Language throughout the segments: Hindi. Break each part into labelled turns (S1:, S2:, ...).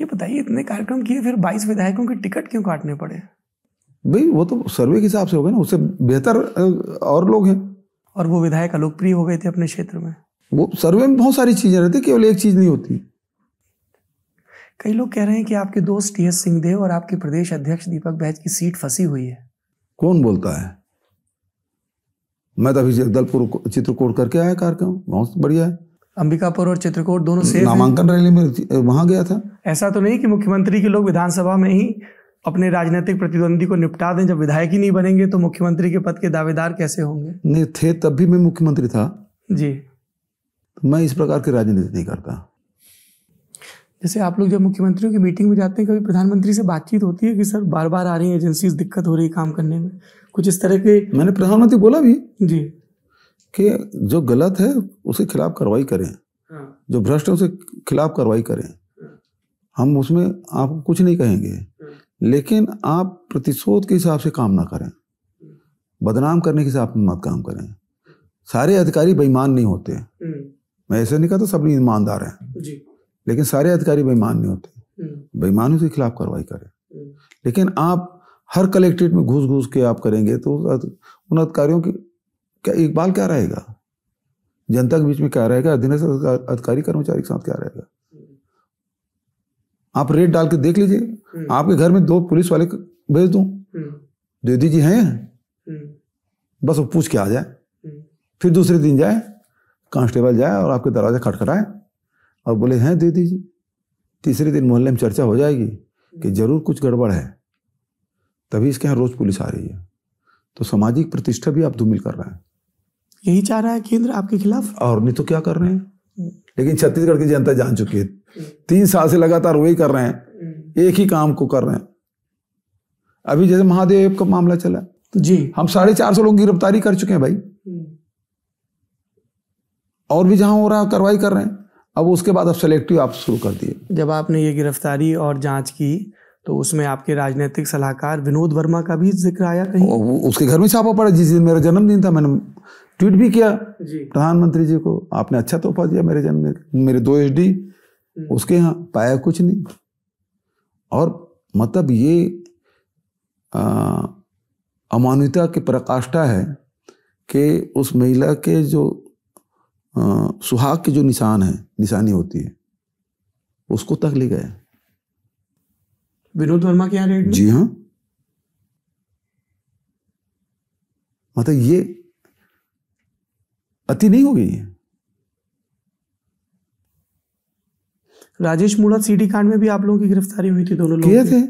S1: ये बताइए इतने कार्यक्रम किए फिर 22 विधायकों के टिकट क्यों काटने पड़े
S2: भाई वो तो सर्वे के हिसाब से हो गए ना उससे बेहतर और लोग हैं और वो विधायक अलोकप्रिय हो गए थे अपने क्षेत्र में वो सर्वे में बहुत सारी चीजें रहती केवल एक चीज नहीं होती
S1: कई लोग कह रहे हैं कि आपके दोस्त टी एस सिंहदेव और आपके प्रदेश अध्यक्ष दीपक बैज की सीट फंसी हुई है
S2: कौन बोलता है मैं तो अभी जगदलपुर चित्रकोट करके आया कार्यक्रम
S1: बहुत बढ़िया है अंबिकापुर और चित्रकूट दोनों से नामांकन रैली में वहां गया था ऐसा तो नहीं कि मुख्यमंत्री के लोग विधानसभा में ही अपने राजनीतिक प्रतिद्वंदी को निपटा दें जब विधायक ही नहीं बनेंगे तो मुख्यमंत्री के पद के दावेदार कैसे होंगे
S2: नहीं थे तब भी मैं मुख्यमंत्री था जी मैं इस प्रकार की राजनीति नहीं करता
S1: जैसे आप लोग जब मुख्यमंत्रियों की मीटिंग में जाते हैं कभी प्रधानमंत्री से बातचीत होती है कि सर बार बार आ रही है एजेंसी दिक्कत हो रही है काम करने में कुछ इस तरह के मैंने प्रधानमंत्री बोला भी
S2: जी कि जो गलत है उसके खिलाफ कार्रवाई करें हाँ। जो भ्रष्ट है उसके खिलाफ कार्रवाई करें हाँ। हम उसमें आपको कुछ नहीं कहेंगे हाँ। लेकिन आप प्रतिशोध के हिसाब से काम ना करें बदनाम करने के हिसाब से मत काम करें सारे अधिकारी बेईमान नहीं होते हम्म। मैं ऐसे नहीं कहता सब ईमानदार हैं लेकिन सारे अधिकारी बेईमान नहीं
S1: होते हम्म।
S2: बेईमानों के खिलाफ कार्रवाई करें हम्म। लेकिन आप हर कलेक्ट्रेट में घूस घूस के आप करेंगे तो उन अधिकारियों की क्या इकबाल क्या रहेगा जनता के बीच में क्या रहेगा अधीनस्थ अधिकारी कर्मचारी के साथ क्या रहेगा आप रेट डाल के देख लीजिए
S1: हम्म। आपके
S2: घर में दो पुलिस वाले भेज दू हम्म। दीदी जी हैं
S1: हम्म।
S2: बस वो पूछ के आ जाए फिर दूसरे दिन जाए कांस्टेबल जाए और आपके दरवाजा खटखटाए और बोले हैं दीदी जी तीसरे दिन मोहल्ले में चर्चा हो जाएगी कि जरूर कुछ गड़बड़ है तभी इसके यहाँ रोज पुलिस आ रही है तो सामाजिक प्रतिष्ठा भी आप धूमिल कर रहे हैं
S1: यही चाह रहा है केंद्र आपके खिलाफ
S2: और नहीं तो क्या कर रहे हैं लेकिन छत्तीसगढ़ की जनता जान चुकी है तीन साल से लगातार वही कर रहे हैं एक ही काम को कर रहे हैं अभी जैसे महादेव का मामला चला तो जी हम साढ़े चार सौ लोग गिरफ्तारी कर चुके हैं भाई और भी जहां हो रहा कार्रवाई कर रहे हैं अब उसके बाद अब सेलेक्टिव आप शुरू कर दिए
S1: जब आपने ये गिरफ्तारी और जांच की तो उसमें आपके राजनीतिक सलाहकार विनोद वर्मा का भी जिक्र आया कहीं
S2: उसके घर में छापा पड़ा जिस दिन मेरा जन्मदिन था मैंने ट्वीट भी
S1: किया प्रधानमंत्री जी
S2: को आपने अच्छा तोहफा दिया मेरे जन्म मेरे दो एच हम्म। उसके यहाँ पाया कुछ नहीं और मतलब ये अमानुता की प्रकाष्ठा है कि उस महिला के जो आ, सुहाग के जो निशान है निशानी होती है उसको तक ले गया
S1: विनोद वर्मा के यहाँ जी हाँ मतलब ये अति नहीं हो होगी राजेश मूड़ा सीडी कांड में भी आप लोगों की गिरफ्तारी हुई थी दोनों लोग थे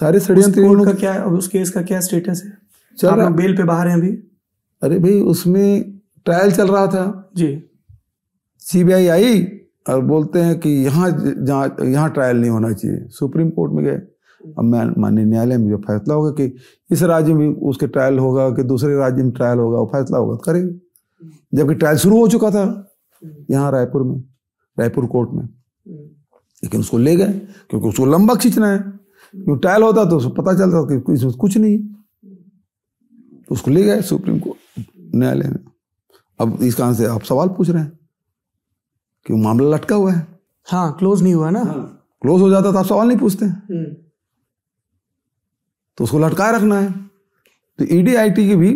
S1: सारे षड्यंत्र का क्या अब उस केस का क्या स्टेटस है चल आप बेल पे बाहर हैं अभी अरे भाई उसमें ट्रायल चल रहा था जी
S2: सीबीआई आई और बोलते हैं कि यहाँ जहाँ यहाँ ट्रायल नहीं होना चाहिए सुप्रीम कोर्ट में गए अब मैं माननीय न्यायालय में जो फैसला होगा कि इस राज्य में उसके ट्रायल होगा कि दूसरे राज्य में ट्रायल होगा वो फैसला होगा तो करेंगे जबकि ट्रायल शुरू हो चुका था हम्म। यहाँ रायपुर में रायपुर कोर्ट में हम्म। लेकिन उसको ले गए क्योंकि उसको लंबा खींचना है क्योंकि ट्रायल होता तो उसको पता चलता कि इसमें कुछ नहीं तो उसको ले गए सुप्रीम कोर्ट न्यायालय में अब इस कारण से आप सवाल पूछ रहे हैं कि मामला लटका हुआ है
S1: हाँ क्लोज नहीं हुआ ना हाँ।
S2: क्लोज हो जाता तो आप सवाल नहीं
S1: पूछते हम्म।
S2: तो उसको लटकाए रखना है तो ईडी आई के भी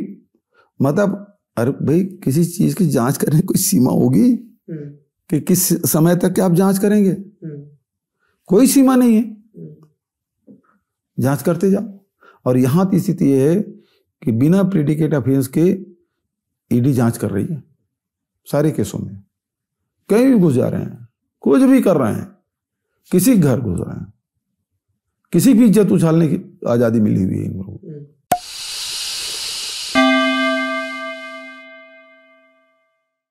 S2: मतलब अरे भाई किसी चीज की जांच करने की कोई सीमा होगी हम्म। कि किस समय तक आप जांच करेंगे हम्म। कोई सीमा नहीं है हम्म। जांच करते जाओ और यहां की स्थिति यह है कि बिना प्रिडिकेट अफेंस के ईडी e जांच कर रही है सारे केसों में कहीं भी घुस जा रहे हैं कुछ भी कर रहे हैं किसी घर घुस रहे हैं किसी की इज्जत उछालने की आजादी मिली हुई है इन लोगों